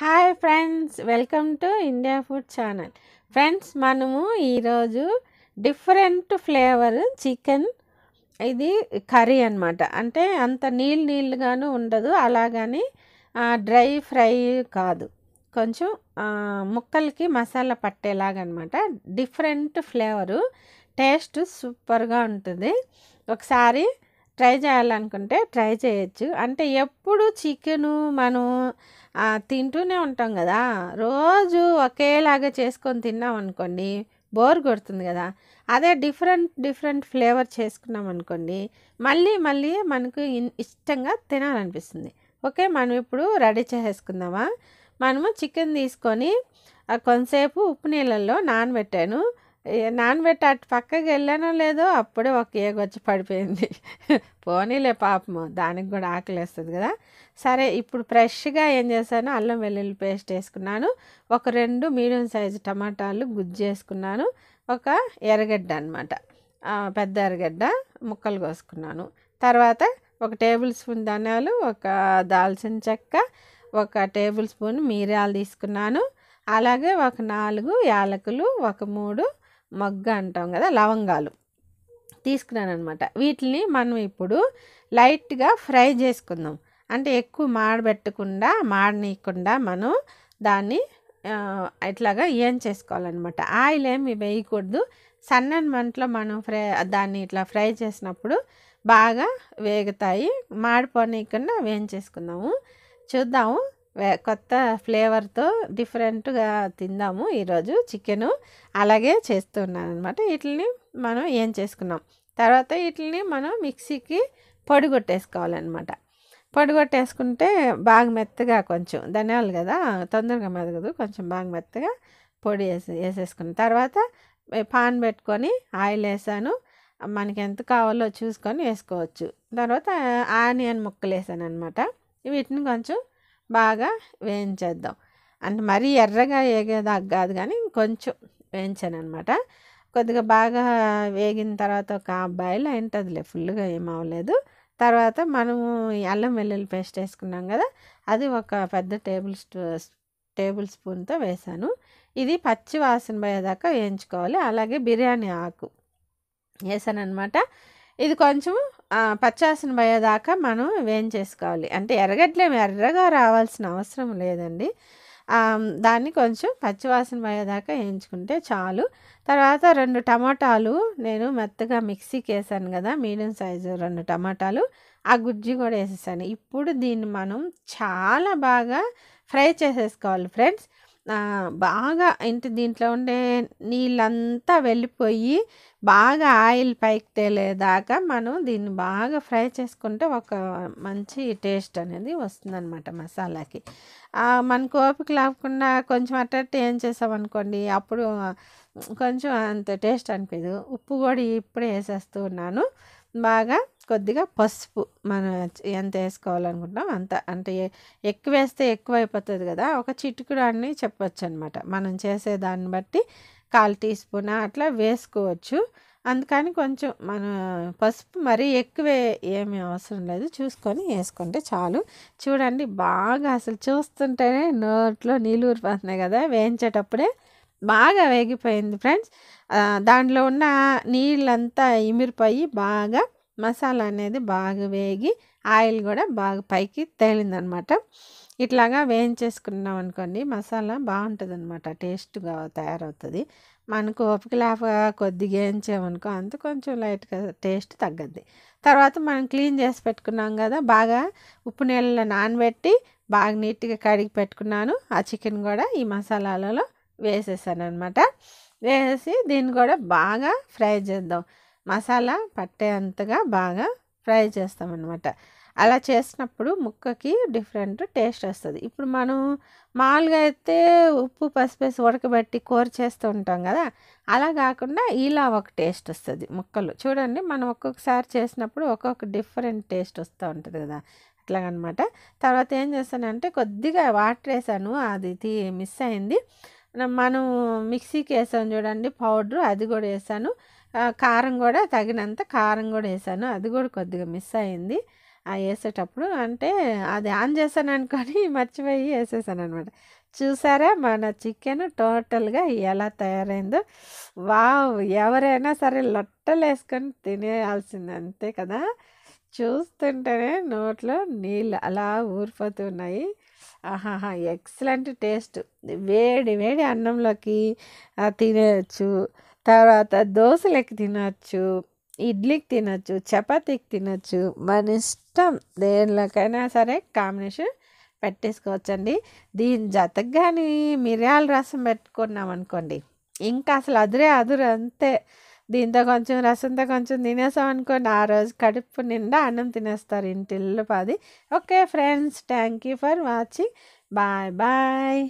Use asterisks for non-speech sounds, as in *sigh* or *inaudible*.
hi friends welcome to India food channel friends మనము ఈరోజు different flavour chicken ఇది curry అనమాట అంటే అంత నీళ్ళు నీళ్ళుగాను ఉండదు అలాగని డ్రై ఫ్రై కాదు కొంచెం ముక్కలకి మసాలా పట్టేలాగనమాట డిఫరెంట్ ఫ్లేవరు టేస్ట్ సూపర్గా ఉంటుంది ఒకసారి ట్రై చేయాలనుకుంటే ట్రై చేయొచ్చు అంటే ఎప్పుడు చికెను మనం తింటూనే ఉంటాం కదా రోజు ఒకేలాగా చేసుకొని తిన్నాం అనుకోండి బోర్ కొడుతుంది కదా అదే డిఫరెంట్ డిఫరెంట్ ఫ్లేవర్ చేసుకున్నాం అనుకోండి మళ్ళీ మళ్ళీ మనకు ఇష్టంగా తినాలనిపిస్తుంది ఓకే మనం ఇప్పుడు రెడీ చేసేసుకుందామా మనము చికెన్ తీసుకొని కొంతసేపు ఉప్పు నీళ్ళల్లో నానబెట్టాను నానబెట్టి అటు పక్కకి వెళ్ళానో లేదో అప్పుడే ఒక ఏగొచ్చి పడిపోయింది *laughs* పోనీలే పాపము దానికి కూడా ఆకలి వేస్తుంది కదా సరే ఇప్పుడు ఫ్రెష్గా ఏం చేశాను అల్లం వెల్లుల్లి పేస్ట్ వేసుకున్నాను ఒక రెండు మీడియం సైజు టమాటాలు గుజ్జు చేసుకున్నాను ఒక ఎర్రగడ్డ అనమాట పెద్ద ఎర్రగడ్డ ముక్కలు కోసుకున్నాను తర్వాత ఒక టేబుల్ స్పూన్ ధనియాలు ఒక దాల్చిన చెక్క ఒక టేబుల్ స్పూన్ మీరాలు తీసుకున్నాను అలాగే ఒక నాలుగు యాలకులు ఒక మూడు మగ్గ అంటాం కదా లవంగాలు తీసుకున్నాను అనమాట వీటిని మనం ఇప్పుడు లైట్గా ఫ్రై చేసుకుందాం అంటే ఎక్కువ మాడబెట్టకుండా మాడనీయకుండా మనం దాన్ని ఇట్లాగా ఏం చేసుకోవాలన్నమాట ఆయిల్ ఏమి వేయకూడదు సన్నని మంటలో మనం ఫ్రై దాన్ని ఇట్లా ఫ్రై చేసినప్పుడు బాగా వేగుతాయి మాడిపోనీయకుండా వేయించేసుకుందాము చూద్దాము కొత్త ఫ్లేవర్తో డిఫరెంట్గా తిందాము ఈరోజు చికెను అలాగే చేస్తున్నాను అనమాట వీటిని మనం ఏం చేసుకున్నాం తర్వాత వీటిని మనం మిక్సీకి పొడి కొట్టేసుకోవాలన్నమాట పొడి కొట్టేసుకుంటే బాగా మెత్తగా కొంచెం ధనియాలు కదా తొందరగా మెదగదు కొంచెం బాగా మెత్తగా పొడి వేసి వేసేసుకున్నాం తర్వాత పాన్ పెట్టుకొని ఆయిల్ వేసాను మనకి ఎంత కావాలో చూసుకొని వేసుకోవచ్చు తర్వాత ఆనియన్ ముక్కలు వేసాను అనమాట వీటిని కొంచెం బాగా వేయించేద్దాం అంటే మరీ ఎర్రగా వేగేదా తగ్గాదు కానీ కొంచెం వేయించాను అనమాట కొద్దిగా బాగా వేగిన తర్వాత ఒక బాయిల్ అయింటుందిలే ఫుల్గా ఏం అవ్వలేదు తర్వాత మనము అల్లం వెల్లుల్లి పేస్ట్ వేసుకున్నాం కదా అది ఒక పెద్ద టేబుల్ టేబుల్ స్పూన్తో వేసాను ఇది పచ్చి వాసన పోయేదాకా వేయించుకోవాలి అలాగే బిర్యానీ ఆకు వేసాను అనమాట ఇది కొంచెం పచ్చాసన పోయేదాకా మనం వేయించేసుకోవాలి అంటే ఎర్రగడ్డలేం ఎర్రగా రావాల్సిన అవసరం లేదండి దాన్ని కొంచెం పచ్చివాసన పోయేదాకా వేయించుకుంటే చాలు తర్వాత రెండు టమాటాలు నేను మెత్తగా మిక్సీకి వేసాను కదా మీడియం సైజు రెండు టమాటాలు ఆ గుజ్జి కూడా వేసేసాను ఇప్పుడు దీన్ని మనం చాలా బాగా ఫ్రై చేసేసుకోవాలి ఫ్రెండ్స్ బాగా ఇంటి దీంట్లో ఉండే నీళ్ళంతా వెళ్ళిపోయి బాగా ఆయిల్ పైకి తేలేదాకా మనం దీన్ని బాగా ఫ్రై చేసుకుంటే ఒక మంచి టేస్ట్ అనేది వస్తుందన్నమాట మసాలాకి మనకు ఓపిక లేకుండా కొంచెం అట్టట్టు ఏం చేసామనుకోండి అప్పుడు కొంచెం అంత టేస్ట్ అనిపించదు ఉప్పు కూడా ఇప్పుడే వేసేస్తూ ఉన్నాను బాగా కొద్దిగా పసుపు మనం ఎంత వేసుకోవాలనుకుంటున్నాం అంత అంటే ఎక్కువ వేస్తే ఎక్కువ అయిపోతుంది కదా ఒక చిటుకుడు అని అనమాట మనం చేసే దాన్ని బట్టి కాల్ టీ స్పూన్ అట్లా వేసుకోవచ్చు అందుకని కొంచెం మన పసుపు మరీ ఎక్కువే ఏమీ అవసరం లేదు చూసుకొని వేసుకుంటే చాలు చూడండి బాగా అసలు చూస్తుంటేనే నోట్లో నీళ్ళు ఊరిపోతున్నాయి కదా వేయించేటప్పుడే బాగా వేగిపోయింది ఫ్రెండ్స్ దాంట్లో ఉన్న నీళ్ళంతా ఇమిరిపోయి బాగా మసాలా అనేది బాగా వేగి ఆయిల్ కూడా బాగా పైకి తేలిందనమాట ఇట్లాగా వేయించేసుకున్నాం అనుకోండి మసాలా బాగుంటుంది అనమాట టేస్ట్గా తయారవుతుంది మనకు ఓపిక లేక కొద్దిగా వేయించామనుకో అంత కొంచెం లైట్గా టేస్ట్ తగ్గద్ది తర్వాత మనం క్లీన్ చేసి పెట్టుకున్నాం కదా బాగా ఉప్పు నీళ్ళలో నానబెట్టి బాగా నీట్గా కడిగి పెట్టుకున్నాను ఆ చికెన్ కూడా ఈ మసాలాలలో వేసేసాను అనమాట వేసి దీన్ని కూడా బాగా ఫ్రై చేద్దాం మసాలా పట్టేంతగా బాగా ఫ్రై చేస్తామన్నమాట అలా చేసినప్పుడు ముక్కకి డిఫరెంట్ టేస్ట్ వస్తుంది ఇప్పుడు మనం మామూలుగా అయితే ఉప్పు పసిపేసి ఉడకబెట్టి కూర చేస్తూ ఉంటాం కదా అలా కాకుండా ఇలా ఒక టేస్ట్ వస్తుంది ముక్కలు చూడండి మనం ఒక్కొక్కసారి చేసినప్పుడు ఒక్కొక్క డిఫరెంట్ టేస్ట్ వస్తూ ఉంటుంది కదా అట్లాగనమాట తర్వాత ఏం చేస్తానంటే కొద్దిగా వాటర్ వేసాను అది తీ మిస్ అయింది మనం మిక్సీకి వేసాను చూడండి పౌడర్ అది కూడా వేసాను కారం కూడా తగినంత కారం కూడా వేసాను అది కూడా కొద్దిగా మిస్ అయింది ఆ వేసేటప్పుడు అంటే అది ఆన్ చేశాను అనుకొని *laughs* మర్చిపోయి వేసేసాను అనమాట చూసారా మన చికెన్ టోటల్గా ఎలా తయారైందో వావ్ ఎవరైనా సరే లొట్టలు వేసుకొని తినేయాల్సింది అంతే కదా చూస్తుంటేనే నోట్లో నీళ్ళు అలా ఊరిపోతున్నాయి ఆహాహా ఎక్సలెంట్ టేస్ట్ వేడి వేడి అన్నంలోకి తినేయచ్చు తర్వాత దోశలకి తినచ్చు ఇడ్లీకి తినచ్చు చపాతీకి తినచ్చు మన ఇష్టం దేనిలోకైనా సరే కాంబినేషన్ పెట్టేసుకోవచ్చండి దీని జతకు కానీ మిరియాల రసం పెట్టుకున్నాం అనుకోండి ఇంకా అసలు అదురే అదురు అంతే దీంతో కొంచెం రసంతో కొంచెం తినేసాం అనుకోండి ఆ రోజు కడుపు నిండా అన్నం తినేస్తారు ఇంటిల్లు పది okay friends thank you for watching bye bye